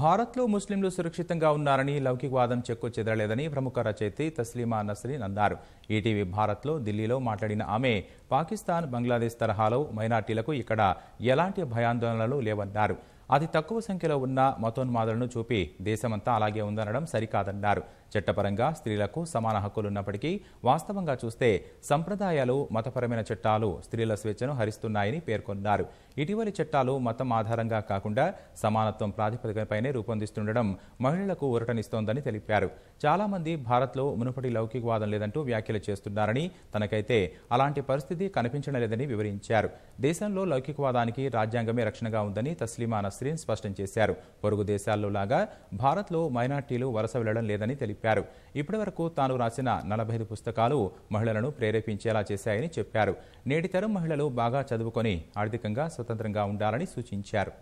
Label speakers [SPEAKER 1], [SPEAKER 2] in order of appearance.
[SPEAKER 1] భారత్లో ముస్లింలు సురక్షితంగా ఉన్నారని లౌకికవాదం చెక్కు చెదరలేదని ప్రముఖ రచయితి తస్లీమా నస్రీన్ అన్నారు ఈటీవీ భారత్లో ఢిల్లీలో మాట్లాడిన ఆమె పాకిస్తాన్ బంగ్లాదేశ్ తరహాలో మైనార్టీలకు ఇక్కడ ఎలాంటి భయాందోళనలు లేవన్నారు అతి తక్కువ సంఖ్యలో ఉన్న మతోన్మాదులను చూపి దేశమంతా అలాగే ఉందనడం సరికాదన్నారు చట్టపరంగా స్త్రీలకు సమాన హక్కులున్నప్పటికీ వాస్తవంగా చూస్తే సంప్రదాయాలు మతపరమైన చట్టాలు స్త్రీల స్వేచ్ఛను హరిస్తున్నాయని పేర్కొన్నారు ఇటీవలి చట్టాలు మతం ఆధారంగా కాకుండా సమానత్వం ప్రాతిపదికపైనే రూపొందిస్తుండడం మహిళలకు ఊరటనిస్తోందని తెలిపారు చాలామంది భారత్లో మునుపటి లౌకికవాదం లేదంటూ వ్యాఖ్యలు చేస్తున్నారని తనకైతే అలాంటి పరిస్థితి కనిపించడం లేదని వివరించారు దేశంలో లౌకికవాదానికి రాజ్యాంగమే రక్షణగా ఉందని తస్లీమా నస్రీన్ స్పష్టం చేశారు పొరుగు దేశాల్లో లాగా భారత్లో మైనార్టీలు వలస వెళ్లడం లేదని తెలిపారు చెప్పారు ఇప్పటివరకు తాను రాసిన నలభై ఐదు పుస్తకాలు మహిళలను ప్రేరేపించేలా చేశాయని చెప్పారు నేటి తరం మహిళలు బాగా చదువుకొని ఆర్థికంగా స్వతంత్రంగా ఉండాలని సూచించారు